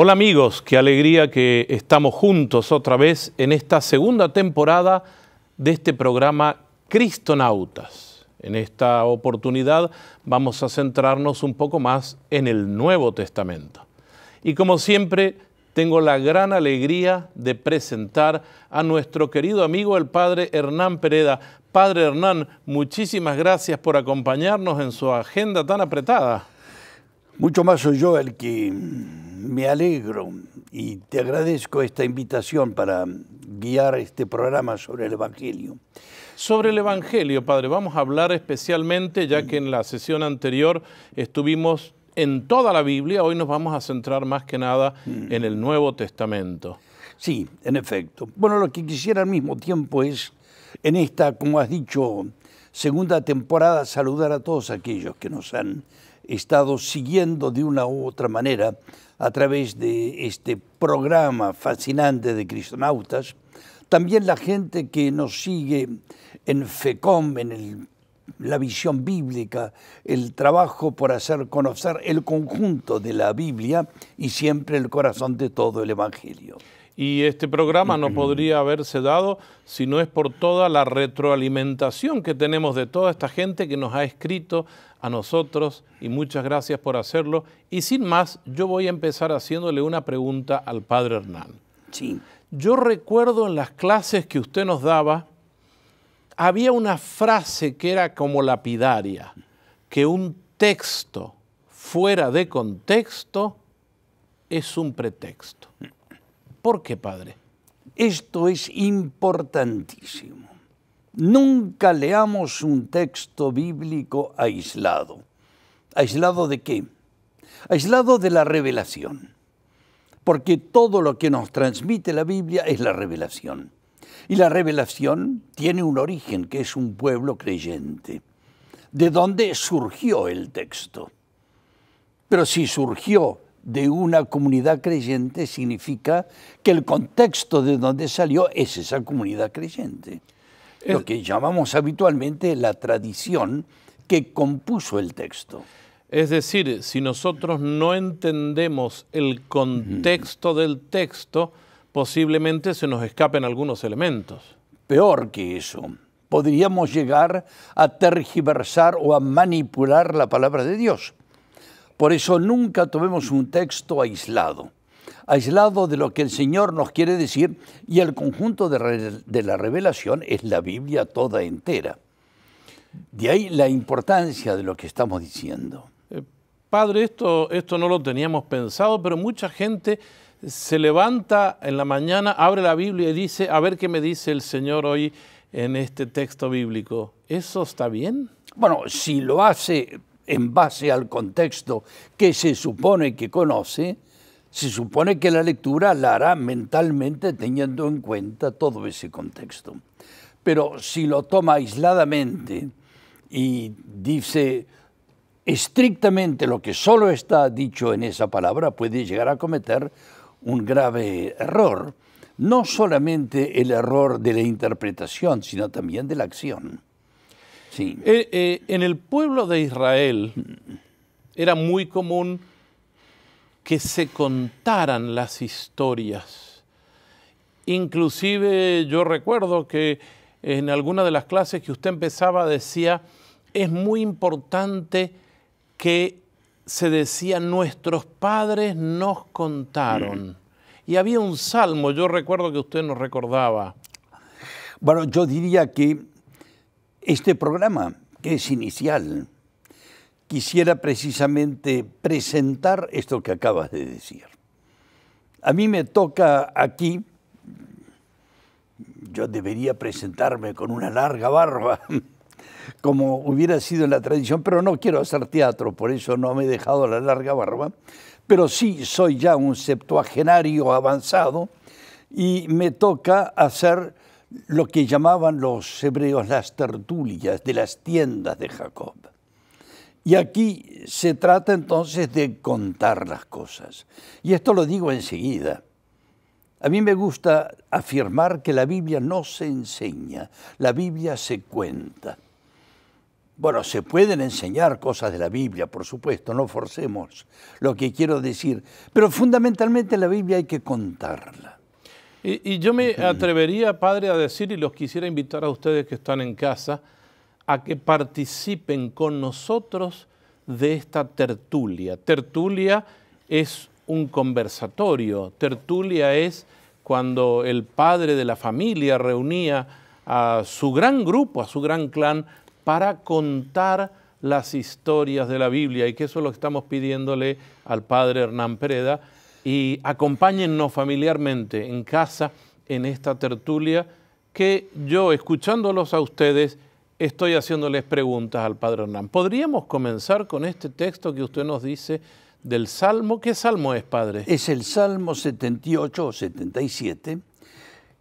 Hola amigos, qué alegría que estamos juntos otra vez en esta segunda temporada de este programa Cristonautas. En esta oportunidad vamos a centrarnos un poco más en el Nuevo Testamento. Y como siempre, tengo la gran alegría de presentar a nuestro querido amigo el Padre Hernán Pereda. Padre Hernán, muchísimas gracias por acompañarnos en su agenda tan apretada. Mucho más soy yo el que mm, me alegro y te agradezco esta invitación para guiar este programa sobre el Evangelio. Sobre el Evangelio, Padre, vamos a hablar especialmente, ya que en la sesión anterior estuvimos en toda la Biblia, hoy nos vamos a centrar más que nada mm. en el Nuevo Testamento. Sí, en efecto. Bueno, lo que quisiera al mismo tiempo es, en esta, como has dicho, segunda temporada, saludar a todos aquellos que nos han estado siguiendo de una u otra manera a través de este programa fascinante de cristonautas, también la gente que nos sigue en FECOM, en la visión bíblica, el trabajo por hacer conocer el conjunto de la Biblia y siempre el corazón de todo el Evangelio. Y este programa no podría haberse dado si no es por toda la retroalimentación que tenemos de toda esta gente que nos ha escrito, a nosotros y muchas gracias por hacerlo. Y sin más, yo voy a empezar haciéndole una pregunta al padre Hernán. Sí. Yo recuerdo en las clases que usted nos daba, había una frase que era como lapidaria, que un texto fuera de contexto es un pretexto. ¿Por qué, padre? Esto es importantísimo. Nunca leamos un texto bíblico aislado. ¿Aislado de qué? Aislado de la revelación. Porque todo lo que nos transmite la Biblia es la revelación. Y la revelación tiene un origen, que es un pueblo creyente, de dónde surgió el texto. Pero si surgió de una comunidad creyente, significa que el contexto de donde salió es esa comunidad creyente lo que llamamos habitualmente la tradición que compuso el texto. Es decir, si nosotros no entendemos el contexto del texto, posiblemente se nos escapen algunos elementos. Peor que eso, podríamos llegar a tergiversar o a manipular la palabra de Dios. Por eso nunca tomemos un texto aislado aislado de lo que el Señor nos quiere decir y el conjunto de, la revelación es la Biblia toda entera. De ahí la importancia de lo que estamos diciendo. Eh, padre, esto, esto no lo teníamos pensado, pero mucha gente se levanta en la mañana, abre la Biblia y dice, a ver qué me dice el Señor hoy en este texto bíblico. ¿Eso está bien? Bueno, si lo hace en base al contexto que se supone que conoce, se supone que la lectura la hará mentalmente teniendo en cuenta todo ese contexto. Pero si lo toma aisladamente y dice estrictamente lo que solo está dicho en esa palabra, puede llegar a cometer un grave error. No solamente el error de la interpretación, sino también de la acción. Sí. Eh, eh, en el pueblo de Israel mm. era muy común que se contaran las historias. Inclusive yo recuerdo que en alguna de las clases que usted empezaba decía, es muy importante que se decía, nuestros padres nos contaron. Y había un salmo, yo recuerdo que usted nos recordaba. Bueno, yo diría que este programa, que es inicial, quisiera precisamente presentar esto que acabas de decir. A mí me toca aquí, yo debería presentarme con una larga barba, como hubiera sido en la tradición, pero no quiero hacer teatro, por eso no me he dejado la larga barba, pero sí soy ya un septuagenario avanzado y me toca hacer lo que llamaban los hebreos las tertulias de las tiendas de Jacob. Y aquí se trata entonces de contar las cosas. Y esto lo digo enseguida. A mí me gusta afirmar que la Biblia no se enseña, la Biblia se cuenta. Bueno, se pueden enseñar cosas de la Biblia, por supuesto, no forcemos lo que quiero decir, pero fundamentalmente la Biblia hay que contarla. Y, yo me atrevería, padre, a decir, y los quisiera invitar a ustedes que están en casa, a que participen con nosotros de esta tertulia. Tertulia es un conversatorio, tertulia es cuando el padre de la familia reunía a su gran grupo, a su gran clan, para contar las historias de la Biblia y que eso es lo que estamos pidiéndole al padre Hernán preda y acompáñennos familiarmente en casa en esta tertulia que yo escuchándolos a ustedes estoy haciéndoles preguntas al Padre Hernán. ¿Podríamos comenzar con este texto que usted nos dice del Salmo? ¿Qué Salmo es, Padre? Es el Salmo 78 o 77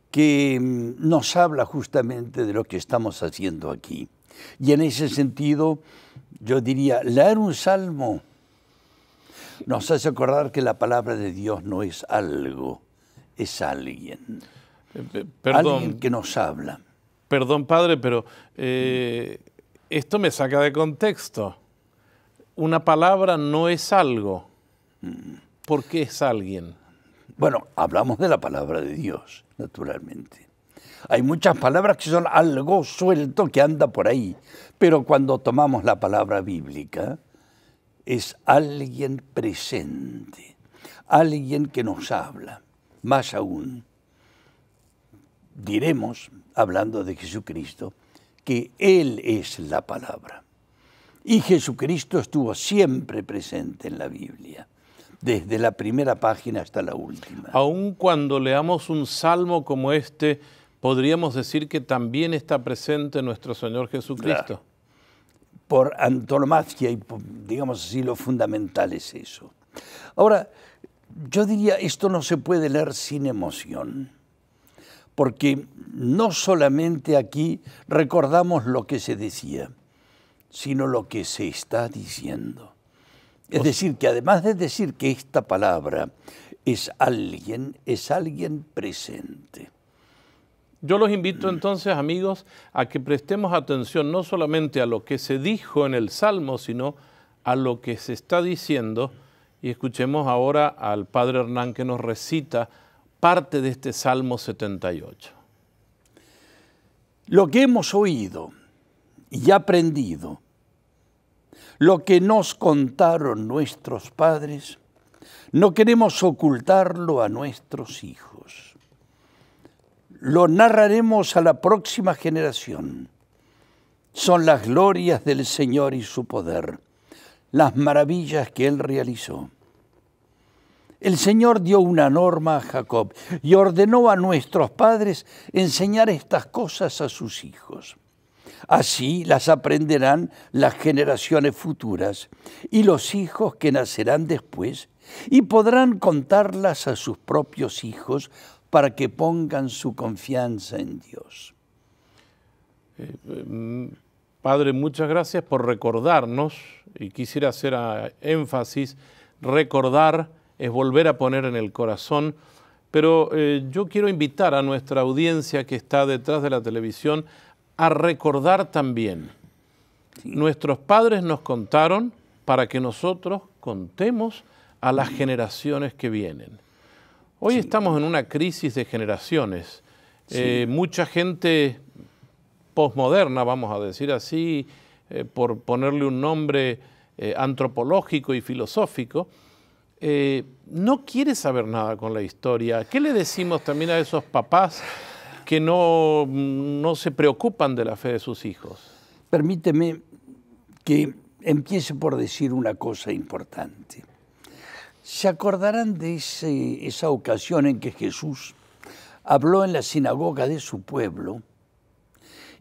que mm, nos habla justamente de lo que estamos haciendo aquí. Y en ese sentido, yo diría, leer un salmo nos hace acordar que la palabra de Dios no es algo, es alguien. Eh, alguien que nos habla. Perdón, padre, pero eh, esto me saca de contexto. Una palabra no es algo. ¿Por qué es alguien? Bueno, hablamos de la palabra de Dios, naturalmente. Hay muchas palabras que son algo suelto que anda por ahí, pero cuando tomamos la palabra bíblica, es alguien presente, alguien que nos habla. Más aún, diremos, hablando de Jesucristo, que Él es la palabra. Y Jesucristo estuvo siempre presente en la Biblia, desde la primera página hasta la última. Aun cuando leamos un salmo como este, podríamos decir que también está presente nuestro Señor Jesucristo. Por antonomasia, y digamos así, lo fundamental es eso. Ahora, yo diría, esto no se puede leer sin emoción porque no solamente aquí recordamos lo que se decía, sino lo que se está diciendo. Es decir, que además de decir que esta palabra es alguien, es alguien presente. Yo los invito entonces, amigos, a que prestemos atención no solamente a lo que se dijo en el Salmo, sino a lo que se está diciendo. Y escuchemos ahora al Padre Hernán que nos recita parte de este Salmo 78. Lo que hemos oído y aprendido, lo que nos contaron nuestros padres, no queremos ocultarlo a nuestros hijos. Lo narraremos a la próxima generación. Son las glorias del Señor y su poder, las maravillas que Él realizó. El Señor dio una norma a Jacob y ordenó a nuestros padres enseñar estas cosas a sus hijos. Así las aprenderán las generaciones futuras y los hijos que nacerán después y podrán contarlas a sus propios hijos para que pongan su confianza en Dios. Eh, mm, padre, muchas gracias por recordarnos y quisiera hacer ah, énfasis, recordar es volver a poner en el corazón. Pero eh, yo quiero invitar a nuestra audiencia que está detrás de la televisión a recordar también. Nuestros padres nos contaron para que nosotros contemos a las generaciones que vienen. Hoy estamos en una crisis de generaciones. Eh, mucha gente posmoderna, vamos a decir así, eh, por ponerle un nombre antropológico y filosófico, eh, no quiere saber nada con la historia. ¿Qué le decimos también a esos papás que no, se preocupan de la fe de sus hijos? Permíteme que empiece por decir una cosa importante. ¿Se acordarán de esa ocasión en que Jesús habló en la sinagoga de su pueblo?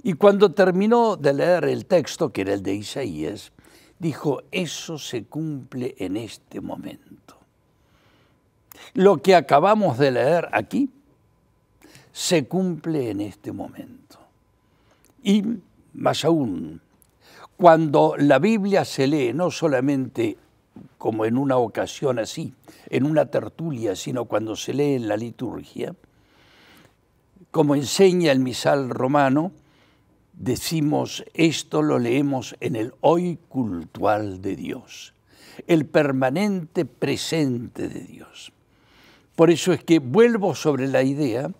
Y cuando terminó de leer el texto, que era el de Isaías, dijo, eso se cumple en este momento. Lo que acabamos de leer aquí se cumple en este momento. Y más aún, cuando la Biblia se lee no solamente como en una ocasión así, en una tertulia, sino cuando se lee en la liturgia, como enseña el misal romano, Decimos esto, lo leemos en el hoy cultural de Dios, el permanente presente de Dios. Por eso es que vuelvo sobre la idea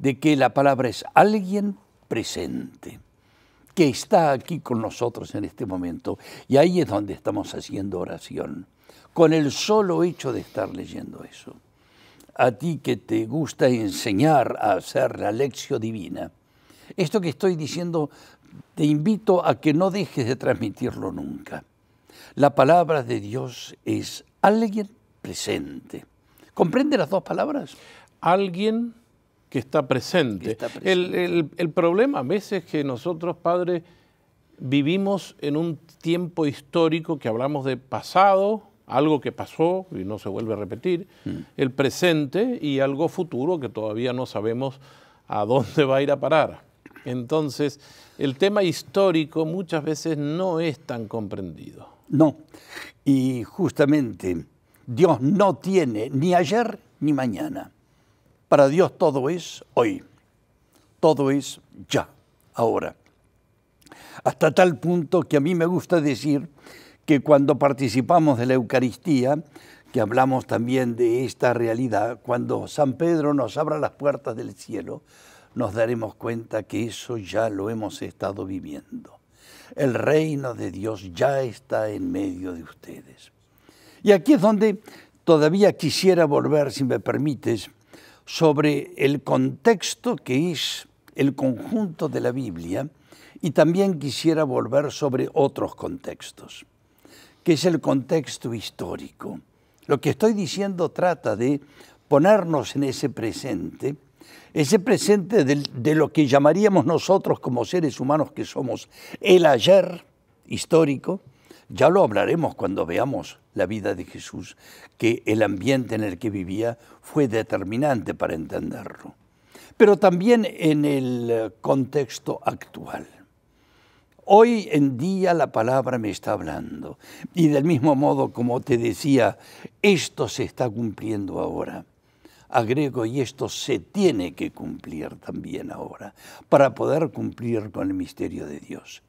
de que la palabra es alguien presente, que está aquí con nosotros en este momento. Y ahí es donde estamos haciendo oración, con el solo hecho de estar leyendo eso. A ti que te gusta enseñar a hacer la lección divina, esto que estoy diciendo, te invito a que no dejes de transmitirlo nunca. La palabra de Dios es alguien presente. ¿Comprende las dos palabras? Alguien que está presente. El, problema a veces que nosotros, padres, vivimos en un tiempo histórico que hablamos de pasado, algo que pasó y no se vuelve a repetir, mm. el presente y algo futuro que todavía no sabemos a dónde va a ir a parar. Entonces, el tema histórico muchas veces no es tan comprendido. No, y justamente Dios no tiene ni ayer ni mañana. Para Dios todo es hoy, todo es ya, ahora. Hasta tal punto que a mí me gusta decir que cuando participamos de la Eucaristía, que hablamos también de esta realidad, cuando San Pedro nos abra las puertas del cielo, nos daremos cuenta que eso ya lo hemos estado viviendo. El reino de Dios ya está en medio de ustedes. Y aquí es donde todavía quisiera volver, si me permites, sobre el contexto que es el conjunto de la Biblia y también quisiera volver sobre otros contextos, que es el contexto histórico. Lo que estoy diciendo trata de ponernos en ese presente ese presente de, lo que llamaríamos nosotros como seres humanos que somos el ayer histórico, ya lo hablaremos cuando veamos la vida de Jesús, que el ambiente en el que vivía fue determinante para entenderlo, pero también en el eh, contexto actual. Hoy en día la palabra me está hablando y del mismo modo como te decía, esto se está cumpliendo ahora agrego, y esto se tiene que cumplir también ahora, para poder cumplir con el misterio de Dios.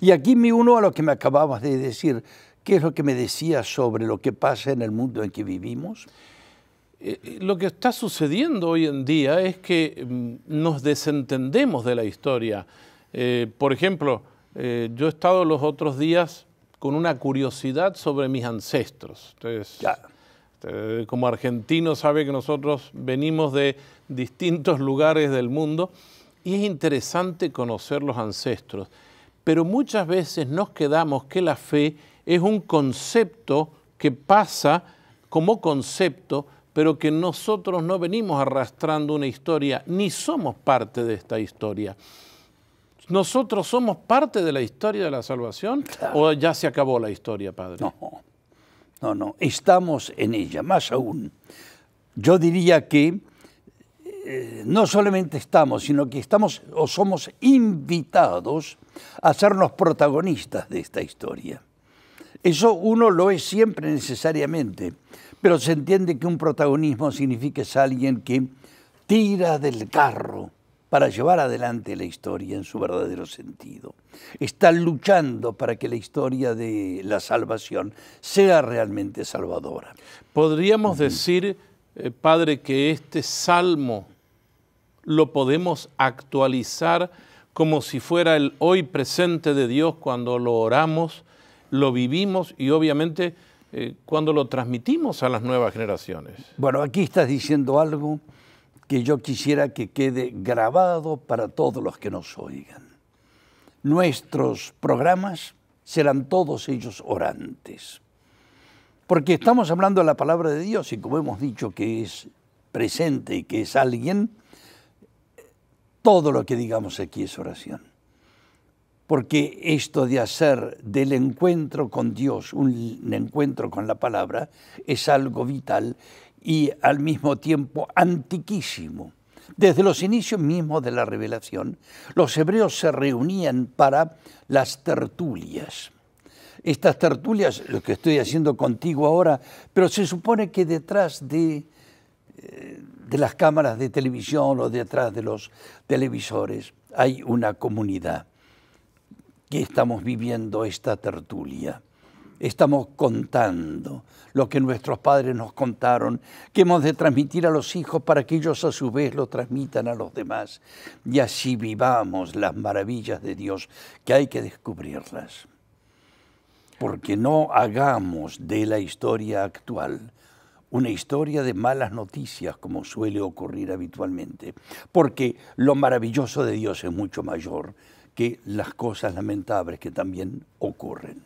Y aquí me uno a lo que me acababas de decir. ¿Qué es lo que me decías sobre lo que pasa en el mundo en que vivimos? Eh, eh, lo que está sucediendo hoy en día es que mm, nos desentendemos de la historia. Eh, por ejemplo, yo he estado los otros días con una curiosidad sobre mis ancestros. Entonces, este, como argentino sabe que nosotros venimos de distintos lugares del mundo y es interesante conocer los ancestros, pero muchas veces nos quedamos que la fe es un concepto que pasa como concepto, pero que nosotros no venimos arrastrando una historia, ni somos parte de esta historia. Nosotros somos parte de la historia de la salvación o ya se acabó la historia, Padre. No. No, no, estamos en ella, más aún. Yo diría que eh, no solamente estamos, sino que estamos o somos invitados a sernos protagonistas de esta historia. Eso uno lo es siempre necesariamente, pero se entiende que un protagonismo significa es alguien que tira del carro, para llevar adelante la historia en su verdadero sentido. Están luchando para que la historia de la salvación sea realmente salvadora. Podríamos decir, eh, Padre, que este salmo lo podemos actualizar como si fuera el hoy presente de Dios cuando lo oramos, lo vivimos y obviamente eh, cuando lo transmitimos a las nuevas generaciones. Bueno, aquí estás diciendo algo que yo quisiera que quede grabado para todos los que nos oigan. Nuestros programas serán todos ellos orantes, porque estamos hablando de la palabra de Dios y como hemos dicho que es presente y que es alguien, todo lo que digamos aquí es oración. Porque esto de hacer del encuentro con Dios un encuentro con la palabra es algo vital y al mismo tiempo antiquísimo. Desde los inicios mismos de la revelación, los hebreos se reunían para las tertulias. Estas tertulias, lo que estoy haciendo contigo ahora, pero se supone que detrás de, eh, de las cámaras de televisión o detrás de los televisores hay una comunidad que estamos viviendo esta tertulia estamos contando, lo que nuestros padres nos contaron, que hemos de transmitir a los hijos para que ellos a su vez lo transmitan a los demás. Y así vivamos las maravillas de Dios, que hay que descubrirlas. Porque no hagamos de la historia actual una historia de malas noticias, como suele ocurrir habitualmente. Porque lo maravilloso de Dios es mucho mayor que las cosas lamentables que también ocurren.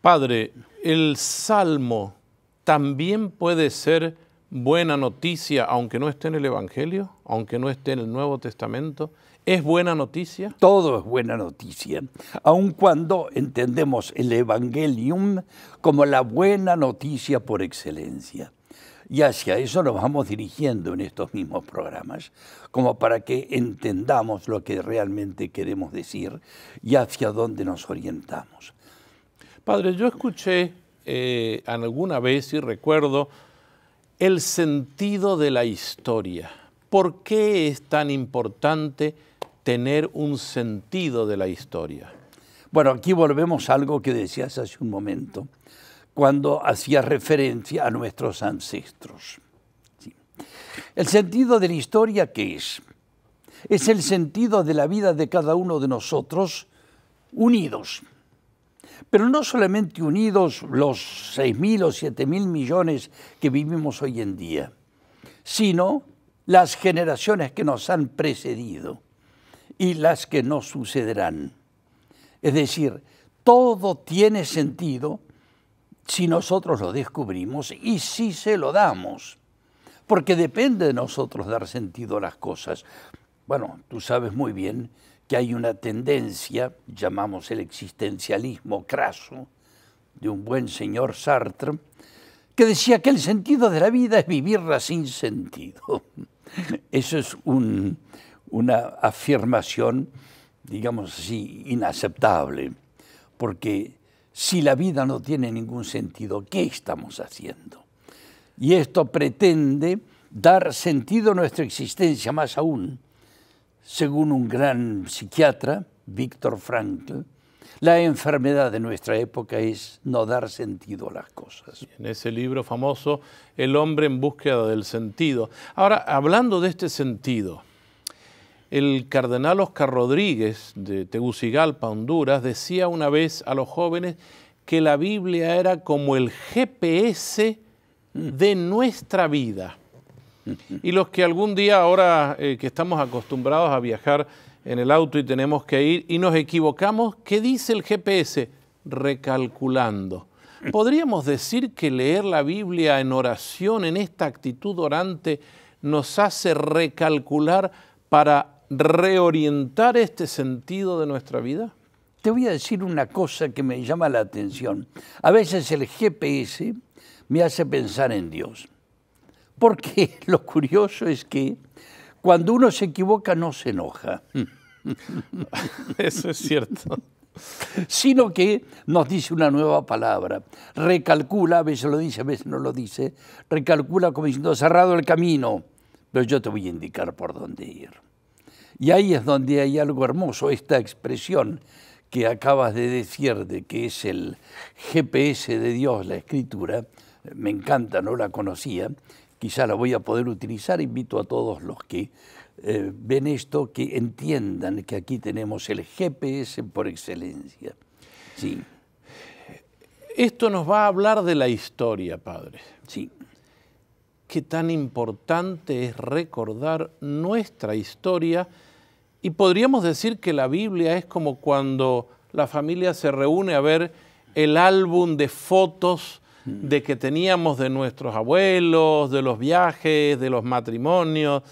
Padre, el Salmo también puede ser buena noticia, aunque no esté en el Evangelio, aunque no esté en el Nuevo Testamento. ¿Es buena noticia? Todo es buena noticia, aun cuando entendemos el Evangelium como la buena noticia por excelencia. Y hacia eso nos vamos dirigiendo en estos mismos programas, como para que entendamos lo que realmente queremos decir y hacia dónde nos orientamos. Padre, yo escuché eh, alguna vez y recuerdo el sentido de la historia. ¿Por qué es tan importante tener un sentido de la historia? Bueno, aquí volvemos a algo que decías hace un momento, cuando hacías referencia a nuestros ancestros. El sentido de la historia, ¿qué es? Es el sentido de la vida de cada uno de nosotros unidos pero no solamente unidos los 6.000 o 7.000 millones que vivimos hoy en día, sino las generaciones que nos han precedido y las que nos sucederán. Es decir, todo tiene sentido si nosotros lo descubrimos y si se lo damos, porque depende de nosotros dar sentido a las cosas. Bueno, tú sabes muy bien que hay una tendencia, llamamos el existencialismo craso, de un buen señor Sartre, que decía que el sentido de la vida es vivirla sin sentido. Eso es una afirmación, digamos así, inaceptable, porque si la vida no tiene ningún sentido, ¿qué estamos haciendo? Y esto pretende dar sentido a nuestra existencia, más aún, según un gran psiquiatra, Víctor Frankl, la enfermedad de nuestra época es no dar sentido a las cosas. En ese libro famoso, El hombre en búsqueda del sentido. Ahora, hablando de este sentido, el cardenal Oscar Rodríguez de Tegucigalpa, Honduras, decía una vez a los jóvenes que la Biblia era como el GPS de nuestra vida. Y los que algún día ahora eh, que estamos acostumbrados a viajar en el auto y tenemos que ir y nos equivocamos, ¿qué dice el GPS? Recalculando. ¿Podríamos decir que leer la Biblia en oración, en esta actitud orante, nos hace recalcular para reorientar este sentido de nuestra vida? Te voy a decir una cosa que me llama la atención. A veces el GPS me hace pensar en Dios. Porque lo curioso es que cuando uno se equivoca no se enoja. Eso es cierto. Sino que nos dice una nueva palabra. Recalcula, a veces lo dice, a veces no lo dice. Recalcula como diciendo cerrado el camino, pero yo te voy a indicar por dónde ir. Y ahí es donde hay algo hermoso, esta expresión que acabas de decir de que es el GPS de Dios, la escritura, me encanta, no la conocía, quizá la voy a poder utilizar. Invito a todos los que eh, ven esto que entiendan que aquí tenemos el GPS por excelencia. Esto nos va a hablar de la historia, padre. Sí. Qué tan importante es recordar nuestra historia y podríamos decir que la Biblia es como cuando la familia se reúne a ver el álbum de fotos de que teníamos de nuestros abuelos, de los viajes, de los matrimonios.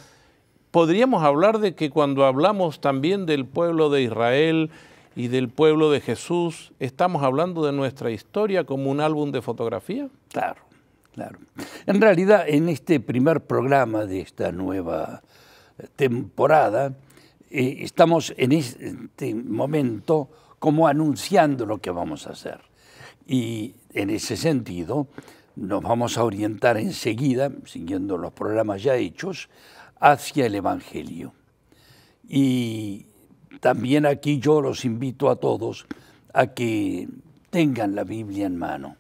Podríamos hablar de que cuando hablamos también del pueblo de Israel y del pueblo de Jesús, estamos hablando de nuestra historia como un álbum de fotografía. Claro, claro. En realidad, en este primer programa de esta nueva eh, temporada, eh, estamos en este momento como anunciando lo que vamos a hacer. Y en ese sentido, nos vamos a orientar enseguida, siguiendo los programas ya hechos, hacia el Evangelio. Y también aquí yo los invito a todos a que tengan la Biblia en mano.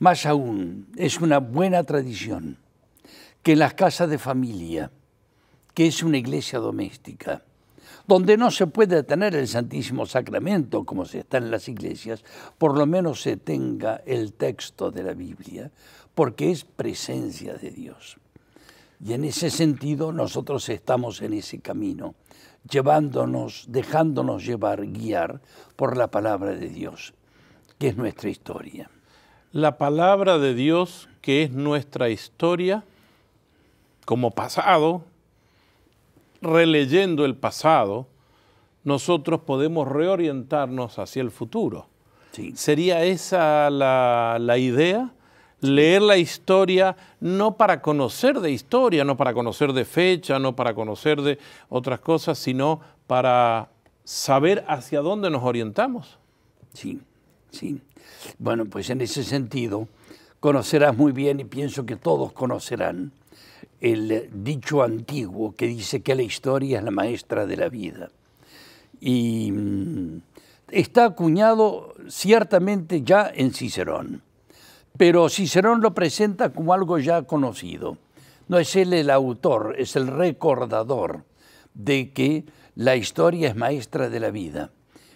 Más aún, es una buena tradición que en las casas de familia, que es una iglesia doméstica, donde no se puede tener el Santísimo Sacramento como se está en las iglesias, por lo menos se tenga el texto de la Biblia, porque es presencia de Dios. Y en ese sentido nosotros estamos en ese camino, llevándonos, dejándonos llevar, guiar por la palabra de Dios, que es nuestra historia. La palabra de Dios, que es nuestra historia, como pasado, releyendo el pasado, nosotros podemos reorientarnos hacia el futuro. Sí. ¿Sería esa la, la idea? leer la historia no para conocer de historia, no para conocer de fecha, no para conocer de otras cosas, sino para saber hacia dónde nos orientamos. Sí, sí. Bueno, pues en ese sentido conocerás muy bien y pienso que todos conocerán el dicho antiguo que dice que la historia es la maestra de la vida. Y mm, está acuñado ciertamente ya en Cicerón, pero Cicerón lo presenta como algo ya conocido. No es él el autor, es el recordador de que la historia es maestra de la vida.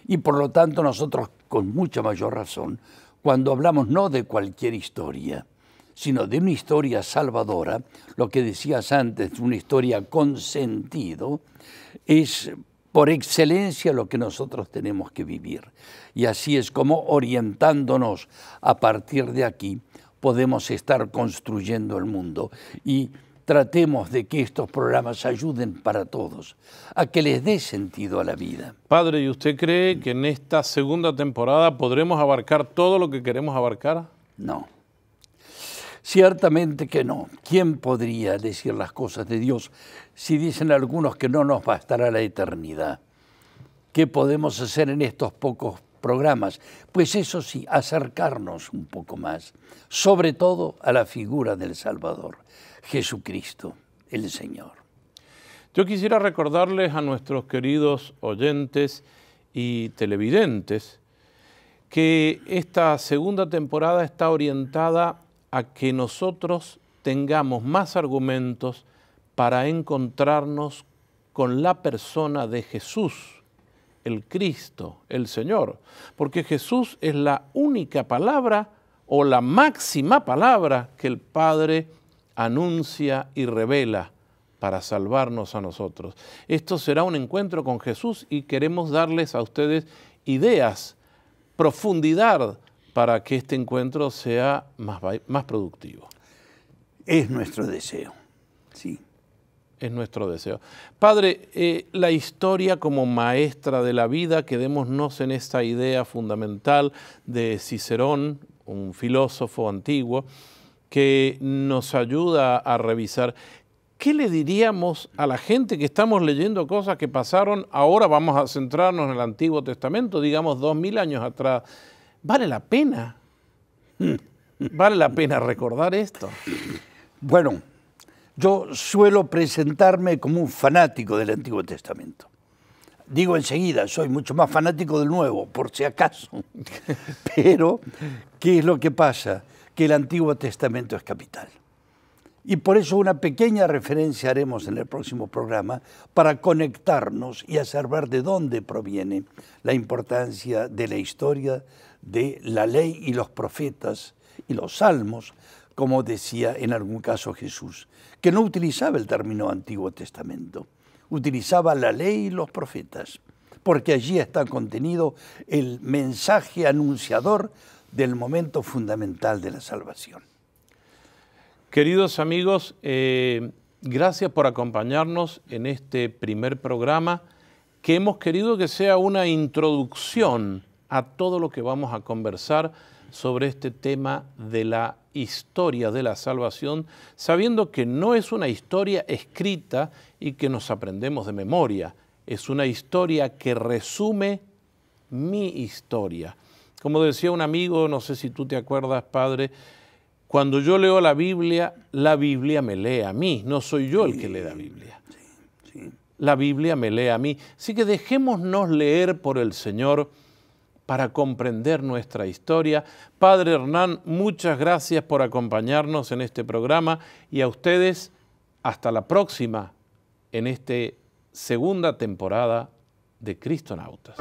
Y por lo tanto nosotros, con mucha mayor razón, cuando hablamos no de cualquier historia, sino de una historia salvadora, lo que decías antes, una historia con sentido, es por excelencia lo que nosotros tenemos que vivir. Y así es como orientándonos a partir de aquí podemos estar construyendo el mundo y tratemos de que estos programas ayuden para todos, a que les dé sentido a la vida. Padre, ¿y usted cree que en esta segunda temporada podremos abarcar todo lo que queremos abarcar? No. Ciertamente que no. ¿Quién podría decir las cosas de Dios si dicen algunos que no nos bastará la eternidad? ¿Qué podemos hacer en estos pocos programas? Pues eso sí, acercarnos un poco más, sobre todo a la figura del Salvador, Jesucristo, el Señor. Yo quisiera recordarles a nuestros queridos oyentes y televidentes que esta segunda temporada está orientada a que nosotros tengamos más argumentos para encontrarnos con la persona de Jesús, el Cristo, el Señor, porque Jesús es la única palabra o la máxima palabra que el Padre anuncia y revela para salvarnos a nosotros. Esto será un encuentro con Jesús y queremos darles a ustedes ideas, profundidad, para que este encuentro sea más, más productivo. Es nuestro deseo, sí. Es nuestro deseo. Padre, eh, la historia como maestra de la vida, quedémonos en esta idea fundamental de Cicerón, un filósofo antiguo, que nos ayuda a revisar. ¿Qué le diríamos a la gente que estamos leyendo cosas que pasaron? Ahora vamos a centrarnos en el Antiguo Testamento, digamos dos mil años atrás vale la pena. Vale la pena recordar esto. Bueno, yo suelo presentarme como un fanático del Antiguo Testamento. Digo enseguida, soy mucho más fanático del Nuevo, por si acaso. Pero, ¿qué es lo que pasa? Que el Antiguo Testamento es capital. Y por eso una pequeña referencia haremos en el próximo programa para conectarnos y hacer saber de dónde proviene la importancia de la historia de la ley y los profetas y los salmos, como decía en algún caso Jesús, que no utilizaba el término Antiguo Testamento, utilizaba la ley y los profetas, porque allí está contenido el mensaje anunciador del momento fundamental de la salvación. Queridos amigos, eh, gracias por acompañarnos en este primer programa que hemos querido que sea una introducción a todo lo que vamos a conversar sobre este tema de la historia de la salvación, sabiendo que no es una historia escrita y que nos aprendemos de memoria, es una historia que resume mi historia. Como decía un amigo, no sé si tú te acuerdas, padre, cuando yo leo la Biblia, la Biblia me lee a mí, no soy yo el que lee la Biblia. La Biblia me lee a mí. Así que dejémonos leer por el Señor para comprender nuestra historia. Padre Hernán, muchas gracias por acompañarnos en este programa y a ustedes hasta la próxima en esta segunda temporada de Cristo Nautas.